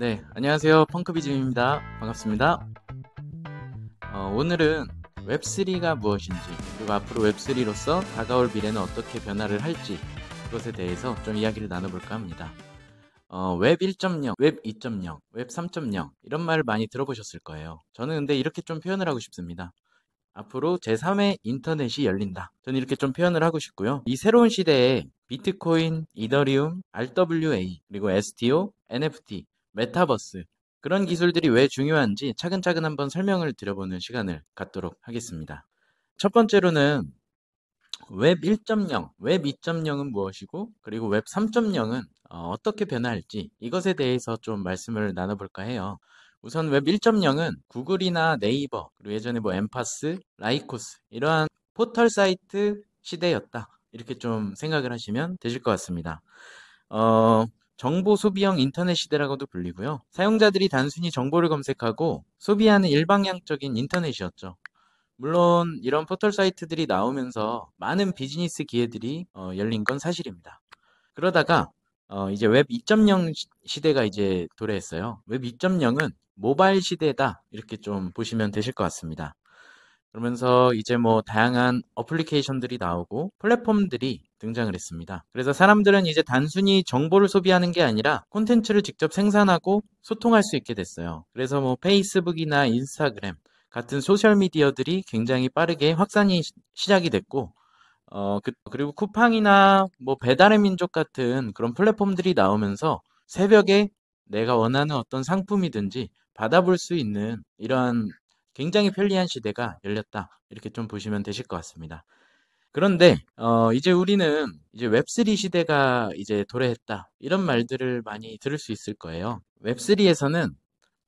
네, 안녕하세요. 펑크비즈입니다 반갑습니다. 어, 오늘은 웹3가 무엇인지, 그리고 앞으로 웹3로서 다가올 미래는 어떻게 변화를 할지, 그것에 대해서 좀 이야기를 나눠볼까 합니다. 어, 웹 1.0, 웹 2.0, 웹3.0 이런 말을 많이 들어보셨을 거예요. 저는 근데 이렇게 좀 표현을 하고 싶습니다. 앞으로 제3의 인터넷이 열린다. 저는 이렇게 좀 표현을 하고 싶고요. 이 새로운 시대에 비트코인, 이더리움, RWA, 그리고 STO, NFT 메타버스 그런 네. 기술들이 왜 중요한지 차근차근 한번 설명을 드려보는 시간을 갖도록 하겠습니다. 첫 번째로는 웹 1.0, 웹 2.0은 무엇이고 그리고 웹 3.0은 어, 어떻게 변화할지 이것에 대해서 좀 말씀을 나눠볼까 해요. 우선 웹 1.0은 구글이나 네이버 그리고 예전에 뭐 엠파스, 라이코스 이러한 포털 사이트 시대였다 이렇게 좀 생각을 하시면 되실 것 같습니다. 어, 정보 소비형 인터넷 시대라고도 불리고요. 사용자들이 단순히 정보를 검색하고 소비하는 일방향적인 인터넷이었죠. 물론 이런 포털 사이트들이 나오면서 많은 비즈니스 기회들이 어, 열린 건 사실입니다. 그러다가 어, 이제 웹 2.0 시대가 이제 도래했어요. 웹 2.0은 모바일 시대다 이렇게 좀 보시면 되실 것 같습니다. 그러면서 이제 뭐 다양한 어플리케이션들이 나오고 플랫폼들이 등장을 했습니다. 그래서 사람들은 이제 단순히 정보를 소비하는 게 아니라 콘텐츠를 직접 생산하고 소통할 수 있게 됐어요. 그래서 뭐 페이스북이나 인스타그램 같은 소셜미디어들이 굉장히 빠르게 확산이 시작이 됐고 어, 그, 그리고 쿠팡이나 뭐 배달의 민족 같은 그런 플랫폼들이 나오면서 새벽에 내가 원하는 어떤 상품이든지 받아볼 수 있는 이러한 굉장히 편리한 시대가 열렸다. 이렇게 좀 보시면 되실 것 같습니다. 그런데 어, 이제 우리는 이제 웹3 시대가 이제 도래했다. 이런 말들을 많이 들을 수 있을 거예요. 웹3에서는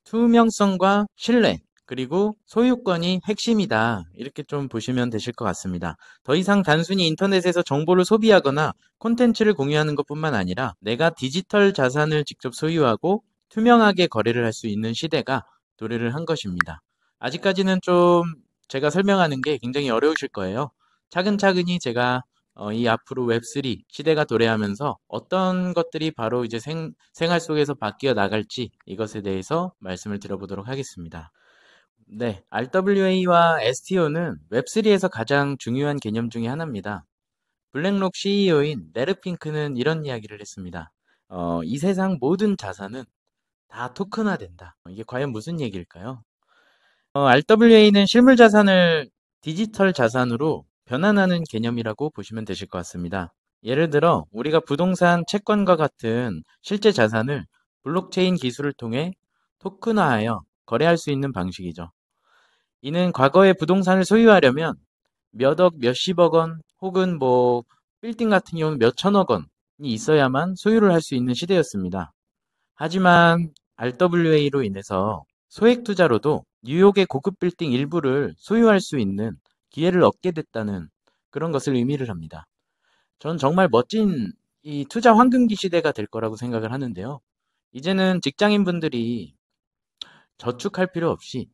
투명성과 신뢰 그리고 소유권이 핵심이다. 이렇게 좀 보시면 되실 것 같습니다. 더 이상 단순히 인터넷에서 정보를 소비하거나 콘텐츠를 공유하는 것뿐만 아니라 내가 디지털 자산을 직접 소유하고 투명하게 거래를 할 수 있는 시대가 도래를 한 것입니다. 아직까지는 좀 제가 설명하는 게 굉장히 어려우실 거예요. 차근차근히 제가 어, 이 앞으로 웹3 시대가 도래하면서 어떤 것들이 바로 이제 생, 생활 속에서 바뀌어 나갈지 이것에 대해서 말씀을 드려보도록 하겠습니다. 네, RWA와 STO는 웹3에서 가장 중요한 개념 중의 하나입니다. 블랙록 CEO인 네르핑크는 이런 이야기를 했습니다. 어, 이 세상 모든 자산은 다 토큰화된다. 이게 과연 무슨 얘기일까요? 어, RWA는 실물 자산을 디지털 자산으로 변환하는 개념이라고 보시면 되실 것 같습니다. 예를 들어 우리가 부동산 채권과 같은 실제 자산을 블록체인 기술을 통해 토큰화하여 거래할 수 있는 방식이죠. 이는 과거에 부동산을 소유하려면 몇억, 몇십억 원 혹은 뭐 빌딩 같은 경우는 몇천억 원이 있어야만 소유를 할 수 있는 시대였습니다. 하지만 RWA로 인해서 소액 투자로도 뉴욕의 고급 빌딩 일부를 소유할 수 있는 기회를 얻게 됐다는 그런 것을 의미를 합니다. 저는 정말 멋진 이 투자 황금기 시대가 될 거라고 생각을 하는데요. 이제는 직장인분들이 저축할 필요 없이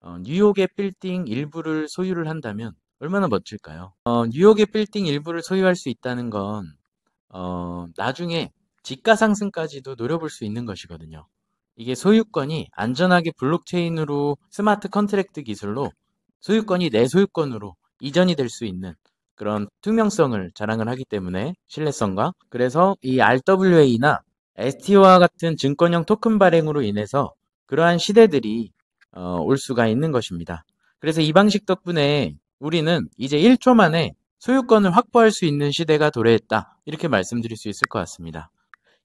어, 뉴욕의 빌딩 일부를 소유를 한다면 얼마나 멋질까요? 어, 뉴욕의 빌딩 일부를 소유할 수 있다는 건 어, 나중에 집가 상승까지도 노려볼 수 있는 것이거든요. 이게 소유권이 안전하게 블록체인으로 스마트 컨트랙트 기술로 소유권이 내 소유권으로 이전이 될 수 있는 그런 투명성을 자랑을 하기 때문에 신뢰성과 그래서 이 RWA나 ST와 같은 증권형 토큰 발행으로 인해서 그러한 시대들이 어, 올 수가 있는 것입니다. 그래서 이 방식 덕분에 우리는 이제 1초 만에 소유권을 확보할 수 있는 시대가 도래했다. 이렇게 말씀드릴 수 있을 것 같습니다.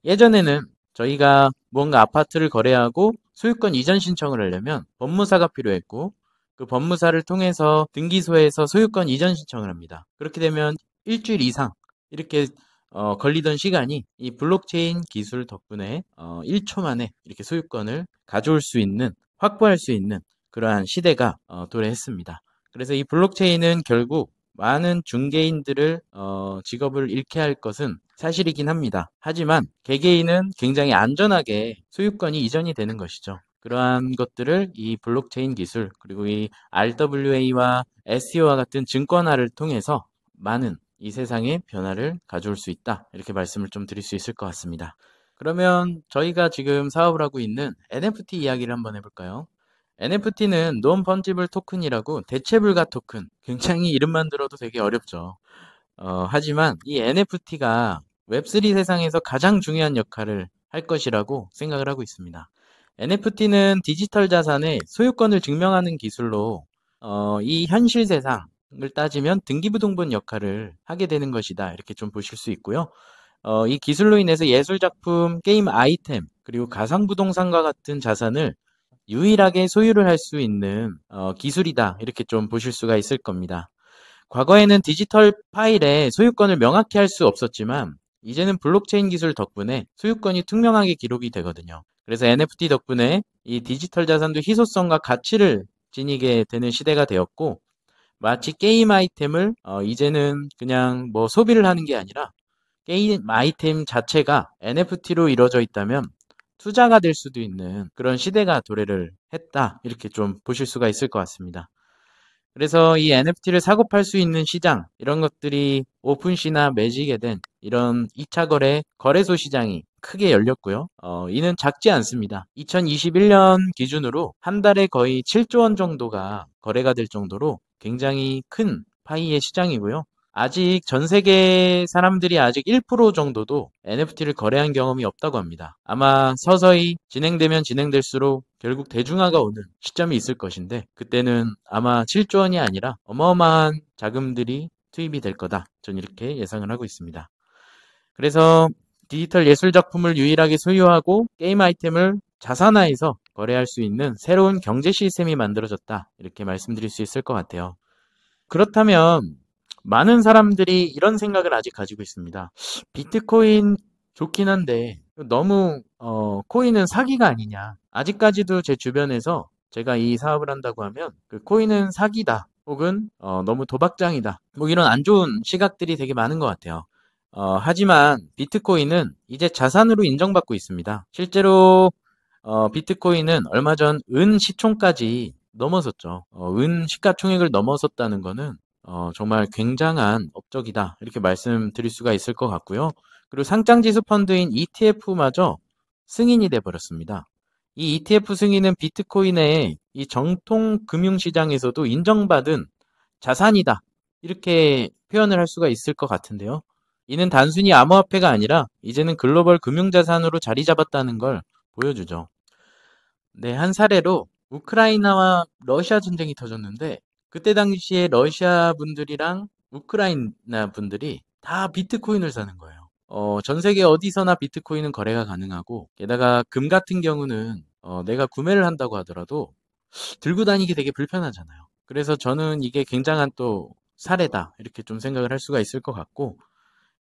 예전에는 저희가 뭔가 아파트를 거래하고 소유권 이전 신청을 하려면 법무사가 필요했고 그 법무사를 통해서 등기소에서 소유권 이전 신청을 합니다. 그렇게 되면 일주일 이상 이렇게 어, 걸리던 시간이 이 블록체인 기술 덕분에 어, 1초 만에 이렇게 소유권을 가져올 수 있는 확보할 수 있는 그러한 시대가 어, 도래했습니다. 그래서 이 블록체인은 결국 많은 중개인들을 어, 직업을 잃게 할 것은 사실이긴 합니다. 하지만 개개인은 굉장히 안전하게 소유권이 이전이 되는 것이죠. 그러한 것들을 이 블록체인 기술 그리고 이 RWA와 SEO와 같은 증권화를 통해서 많은 이 세상의 변화를 가져올 수 있다. 이렇게 말씀을 좀 드릴 수 있을 것 같습니다. 그러면 저희가 지금 사업을 하고 있는 NFT 이야기를 한번 해볼까요? NFT는 논 펀지블 토큰이라고 대체 불가 토큰. 굉장히 이름만 들어도 되게 어렵죠. 어, 하지만 이 NFT가 웹3 세상에서 가장 중요한 역할을 할 것이라고 생각을 하고 있습니다. NFT는 디지털 자산의 소유권을 증명하는 기술로 어, 이 현실 세상을 따지면 등기부동본 역할을 하게 되는 것이다. 이렇게 좀 보실 수 있고요. 어, 이 기술로 인해서 예술 작품, 게임 아이템, 그리고 가상부동산과 같은 자산을 유일하게 소유를 할 수 있는 어, 기술이다 이렇게 좀 보실 수가 있을 겁니다. 과거에는 디지털 파일의 소유권을 명확히 할 수 없었지만 이제는 블록체인 기술 덕분에 소유권이 투명하게 기록이 되거든요. 그래서 NFT 덕분에 이 디지털 자산도 희소성과 가치를 지니게 되는 시대가 되었고 마치 게임 아이템을 어, 이제는 그냥 뭐 소비를 하는 게 아니라 게임 아이템 자체가 NFT로 이루어져 있다면 투자가 될 수도 있는 그런 시대가 도래를 했다. 이렇게 좀 보실 수가 있을 것 같습니다. 그래서 이 NFT를 사고 팔 수 있는 시장 이런 것들이 오픈시나 매직에 된 이런 2차 거래 거래소 시장이 크게 열렸고요. 어, 이는 작지 않습니다. 2021년 기준으로 한 달에 거의 7조 원 정도가 거래가 될 정도로 굉장히 큰 파이의 시장이고요. 아직 전 세계 사람들이 아직 1% 정도도 NFT를 거래한 경험이 없다고 합니다. 아마 서서히 진행되면 진행될수록 결국 대중화가 오는 시점이 있을 것인데 그때는 아마 7조 원이 아니라 어마어마한 자금들이 투입이 될 거다. 전 이렇게 예상을 하고 있습니다. 그래서 디지털 예술 작품을 유일하게 소유하고 게임 아이템을 자산화해서 거래할 수 있는 새로운 경제 시스템이 만들어졌다. 이렇게 말씀드릴 수 있을 것 같아요. 그렇다면 많은 사람들이 이런 생각을 아직 가지고 있습니다. 비트코인 좋긴 한데 너무 어, 코인은 사기가 아니냐. 아직까지도 제 주변에서 제가 이 사업을 한다고 하면 그 코인은 사기다. 혹은 어, 너무 도박장이다. 뭐 이런 안 좋은 시각들이 되게 많은 것 같아요. 어, 하지만 비트코인은 이제 자산으로 인정받고 있습니다. 실제로 어, 비트코인은 얼마 전 은 시총까지 넘어섰죠. 어, 은 시가총액을 넘어섰다는 거는 어, 정말 굉장한 업적이다. 이렇게 말씀드릴 수가 있을 것 같고요. 그리고 상장지수 펀드인 ETF마저 승인이 돼버렸습니다. 이 ETF 승인은 비트코인의 이 정통 금융시장에서도 인정받은 자산이다. 이렇게 표현을 할 수가 있을 것 같은데요. 이는 단순히 암호화폐가 아니라 이제는 글로벌 금융자산으로 자리 잡았다는 걸 보여주죠. 네, 한 사례로 우크라이나와 러시아 전쟁이 터졌는데 그때 당시에 러시아 분들이랑 우크라이나 분들이 다 비트코인을 사는 거예요. 어, 전 세계 어디서나 비트코인은 거래가 가능하고 게다가 금 같은 경우는 어, 내가 구매를 한다고 하더라도 들고 다니기 되게 불편하잖아요. 그래서 저는 이게 굉장한 또 사례다 이렇게 좀 생각을 할 수가 있을 것 같고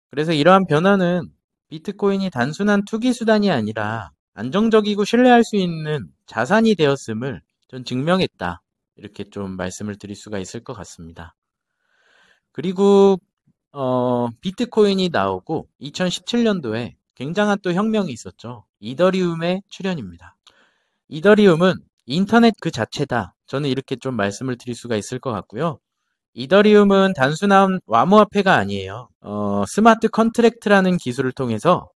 그래서 이러한 변화는 비트코인이 단순한 투기 수단이 아니라 안정적이고 신뢰할 수 있는 자산이 되었음을 전 증명했다 이렇게 좀 말씀을 드릴 수가 있을 것 같습니다. 그리고 어, 비트코인이 나오고 2017년도에 굉장한 또 혁명이 있었죠. 이더리움의 출현입니다. 이더리움은 인터넷 그 자체다. 저는 이렇게 좀 말씀을 드릴 수가 있을 것 같고요. 이더리움은 단순한 와무화폐가 아니에요. 어, 스마트 컨트랙트라는 기술을 통해서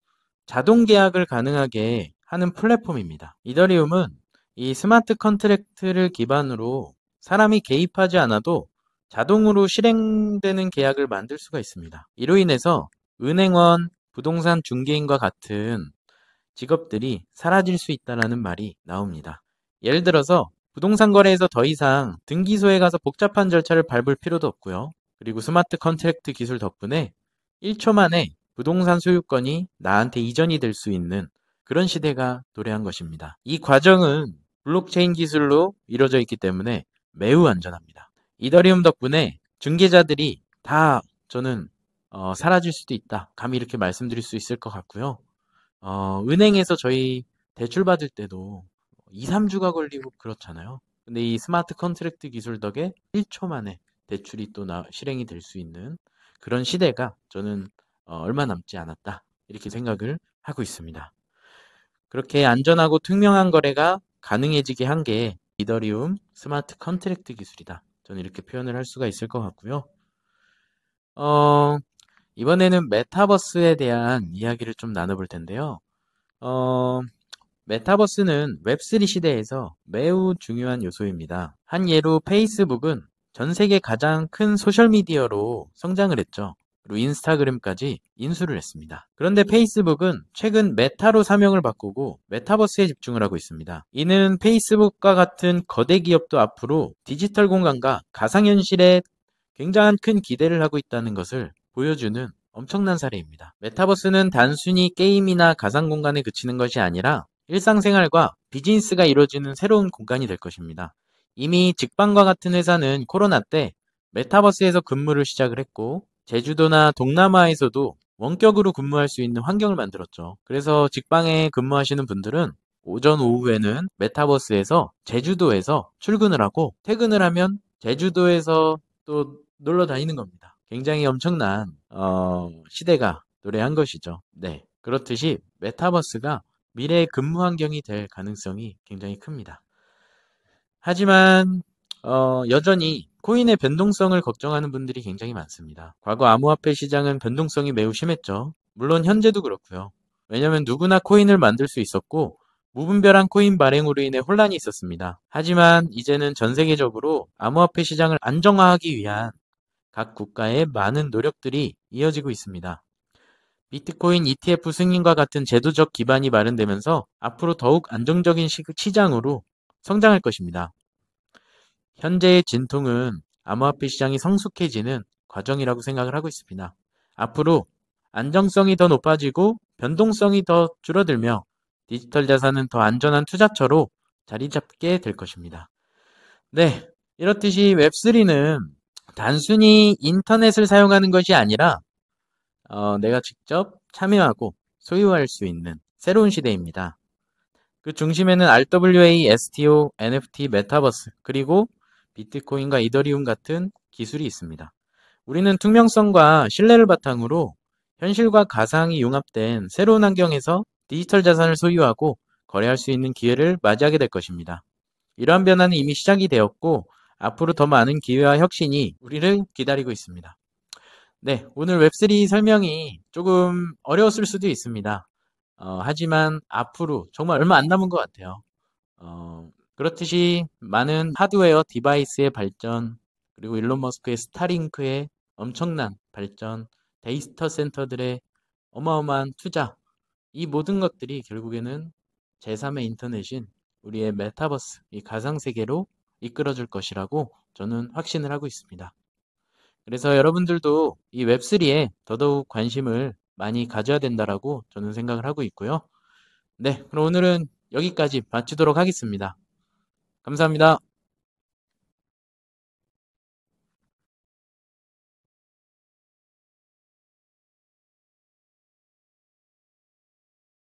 자동 계약을 가능하게 하는 플랫폼입니다. 이더리움은 이 스마트 컨트랙트를 기반으로 사람이 개입하지 않아도 자동으로 실행되는 계약을 만들 수가 있습니다. 이로 인해서 은행원, 부동산 중개인과 같은 직업들이 사라질 수 있다는 말이 나옵니다. 예를 들어서 부동산 거래에서 더 이상 등기소에 가서 복잡한 절차를 밟을 필요도 없고요. 그리고 스마트 컨트랙트 기술 덕분에 1초 만에 부동산 소유권이 나한테 이전이 될 수 있는 그런 시대가 도래한 것입니다. 이 과정은 블록체인 기술로 이루어져 있기 때문에 매우 안전합니다. 이더리움 덕분에 중개자들이 다 저는 어, 사라질 수도 있다. 감히 이렇게 말씀드릴 수 있을 것 같고요. 어, 은행에서 저희 대출 받을 때도 2, 3주가 걸리고 그렇잖아요. 근데 이 스마트 컨트랙트 기술 덕에 1초 만에 대출이 또 나, 실행이 될 수 있는 그런 시대가 저는 어, 얼마 남지 않았다. 이렇게 생각을 하고 있습니다. 그렇게 안전하고 투명한 거래가 가능해지게 한 게 이더리움 스마트 컨트랙트 기술이다. 저는 이렇게 표현을 할 수가 있을 것 같고요. 어, 이번에는 메타버스에 대한 이야기를 좀 나눠볼 텐데요. 어, 메타버스는 웹3 시대에서 매우 중요한 요소입니다. 한 예로 페이스북은 전 세계 가장 큰 소셜미디어로 성장을 했죠. 그리고 인스타그램까지 인수를 했습니다. 그런데 페이스북은 최근 메타로 사명을 바꾸고 메타버스에 집중을 하고 있습니다. 이는 페이스북과 같은 거대 기업도 앞으로 디지털 공간과 가상현실에 굉장한 큰 기대를 하고 있다는 것을 보여주는 엄청난 사례입니다. 메타버스는 단순히 게임이나 가상 공간에 그치는 것이 아니라 일상생활과 비즈니스가 이루어지는 새로운 공간이 될 것입니다. 이미 직방과 같은 회사는 코로나 때 메타버스에서 근무를 시작을 했고 제주도나 동남아에서도 원격으로 근무할 수 있는 환경을 만들었죠. 그래서 직방에 근무하시는 분들은 오전 오후에는 메타버스에서 제주도에서 출근을 하고 퇴근을 하면 제주도에서 또 놀러 다니는 겁니다. 굉장히 엄청난 어, 시대가 노래한 것이죠. 네. 그렇듯이 메타버스가 미래의 근무 환경이 될 가능성이 굉장히 큽니다. 하지만 어, 여전히 코인의 변동성을 걱정하는 분들이 굉장히 많습니다. 과거 암호화폐 시장은 변동성이 매우 심했죠. 물론 현재도 그렇고요. 왜냐면 누구나 코인을 만들 수 있었고 무분별한 코인 발행으로 인해 혼란이 있었습니다. 하지만 이제는 전 세계적으로 암호화폐 시장을 안정화하기 위한 각 국가의 많은 노력들이 이어지고 있습니다. 비트코인 ETF 승인과 같은 제도적 기반이 마련되면서 앞으로 더욱 안정적인 시장으로 성장할 것입니다. 현재의 진통은 암호화폐 시장이 성숙해지는 과정이라고 생각을 하고 있습니다. 앞으로 안정성이 더 높아지고 변동성이 더 줄어들며 디지털 자산은 더 안전한 투자처로 자리 잡게 될 것입니다. 네, 이렇듯이 웹3는 단순히 인터넷을 사용하는 것이 아니라 어, 내가 직접 참여하고 소유할 수 있는 새로운 시대입니다. 그 중심에는 RWA, STO, NFT, 메타버스 그리고 비트코인과 이더리움 같은 기술이 있습니다. 우리는 투명성과 신뢰를 바탕으로 현실과 가상이 융합된 새로운 환경에서 디지털 자산을 소유하고 거래할 수 있는 기회를 맞이하게 될 것입니다. 이러한 변화는 이미 시작이 되었고 앞으로 더 많은 기회와 혁신이 우리를 기다리고 있습니다. 네, 오늘 웹3 설명이 조금 어려웠을 수도 있습니다. 어, 하지만 앞으로 정말 얼마 안 남은 것 같아요. 어, 그렇듯이 많은 하드웨어 디바이스의 발전, 그리고 일론 머스크의 스타링크의 엄청난 발전, 데이터 센터들의 어마어마한 투자, 이 모든 것들이 결국에는 제3의 인터넷인 우리의 메타버스, 이 가상세계로 이끌어줄 것이라고 저는 확신을 하고 있습니다. 그래서 여러분들도 이 웹3에 더더욱 관심을 많이 가져야 된다라고 저는 생각을 하고 있고요. 네, 그럼 오늘은 여기까지 마치도록 하겠습니다. 감사합니다.